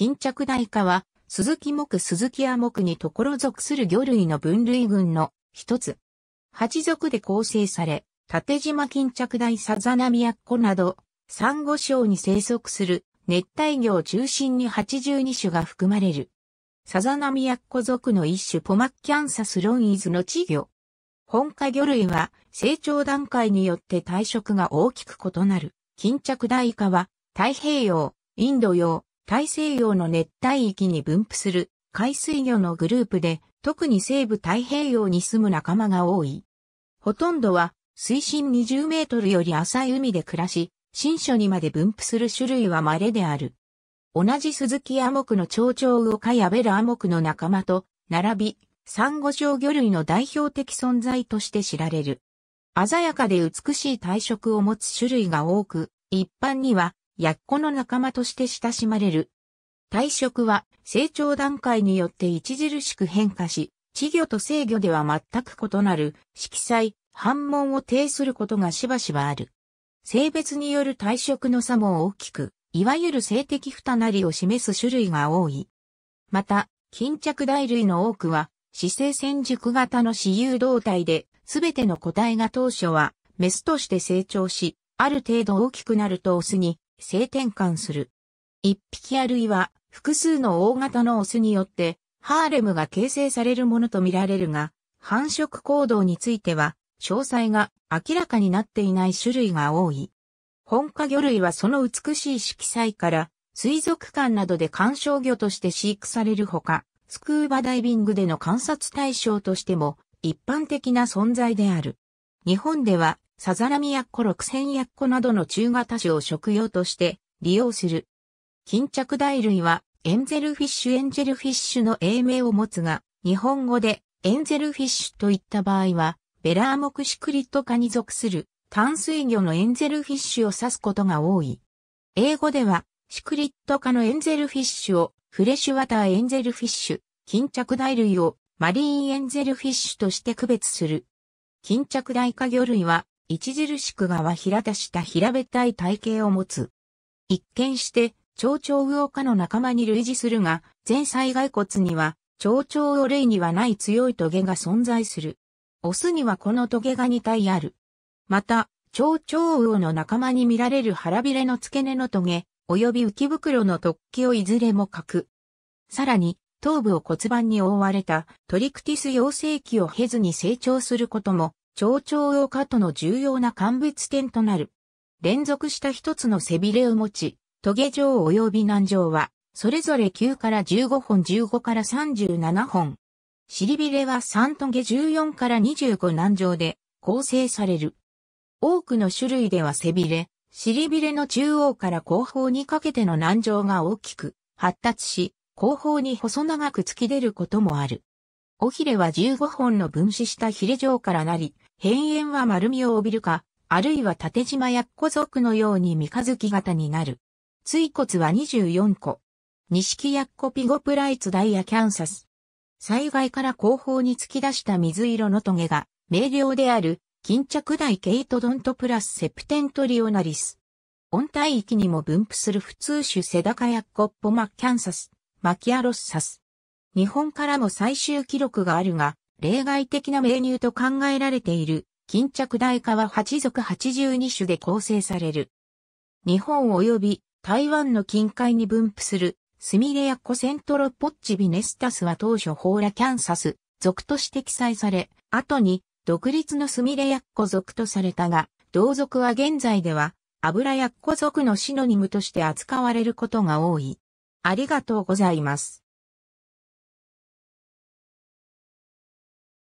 巾着大科は、鈴木木鈴木亜木にところ属する魚類の分類群の一つ。八属で構成され、縦島巾着大サザナミヤッコなど、珊瑚礁に生息する熱帯魚を中心に82種が含まれる。サザナミヤッコ属の一種ポマッキャンサスロンイズの稚魚。本科魚類は成長段階によって体色が大きく異なる。巾着大科は太平洋、インド洋、大西洋の熱帯域に分布する海水魚のグループで、特に西部太平洋に住む仲間が多い。ほとんどは水深20メートルより浅い海で暮らし、新書にまで分布する種類は稀である。同じ鈴木アモクの蝶々魚カやベルアモクの仲間と並び、サンゴ礁魚類の代表的存在として知られる。鮮やかで美しい体色を持つ種類が多く、一般にはやっこの仲間として親しまれる。体色は成長段階によって著しく変化し、稚魚と成魚では全く異なる色彩、反問を呈することがしばしばある。性別による体色の差も大きく、いわゆる性的ふたなりを示す種類が多い。また、巾着大類の多くは、姿勢線熟型の私有動体で、すべての個体が当初は、メスとして成長し、ある程度大きくなるとオスに性転換する。一匹あるいは複数の大型のオスによってハーレムが形成されるものとみられるが、繁殖行動については詳細が明らかになっていない種類が多い。本科魚類はその美しい色彩から水族館などで観賞魚として飼育されるほか、スクーバダイビングでの観察対象としても一般的な存在である。日本ではさざらみやっこ六千やっこなどの中型種を食用として利用する。巾着大類はエンゼルフィッシュエンジェルフィッシュの英名を持つが、日本語でエンゼルフィッシュといった場合は、ベラーモクシクリット科に属する淡水魚のエンゼルフィッシュを指すことが多い。英語では、シクリット科のエンゼルフィッシュをフレッシュワターエンゼルフィッシュ、巾着大類をマリーンエンゼルフィッシュとして区別する。巾着大化魚類は著しく側平たした平べったい体型を持つ。一見して、蝶々魚科の仲間に類似するが、前災骸骨には、蝶々魚類にはない強いトゲが存在する。オスにはこのトゲが2体ある。また、蝶々魚の仲間に見られる腹びれの付け根のトゲ、及び浮き袋の突起をいずれも欠く。さらに、頭部を骨盤に覆われたトリクティス妖精器を経ずに成長することも蝶々用下との重要な鑑別点となる。連続した一つの背びれを持ち、トゲ状及び難状は、それぞれ9から15本15から37本。尻びれは3トゲ14から25難状で構成される。多くの種類では背びれ、尻びれの中央から後方にかけての難状が大きく発達し、後方に細長く突き出ることもある。尾ひれは15本の分子したひれ状からなり、変炎は丸みを帯びるか、あるいは縦縞や小族のように三日月型になる。椎骨は24個。錦やっこピゴプライツダイヤキャンサス。災害から後方に突き出した水色のトゲが、明瞭である、巾着大ケイトドントプラスセプテントリオナリス。温帯域にも分布する普通種セダカやコッポマキャンサス、マキアロッサス。日本からも最終記録があるが、例外的な名乳と考えられている、巾着大化は8族82種で構成される。日本及び台湾の近海に分布する、スミレやコセントロポッチビネスタスは当初ホーラキャンサス、属として記載され、後に独立のスミレヤッコ属とされたが、同族は現在では油やっこ族のシノニムとして扱われることが多い。ありがとうございます。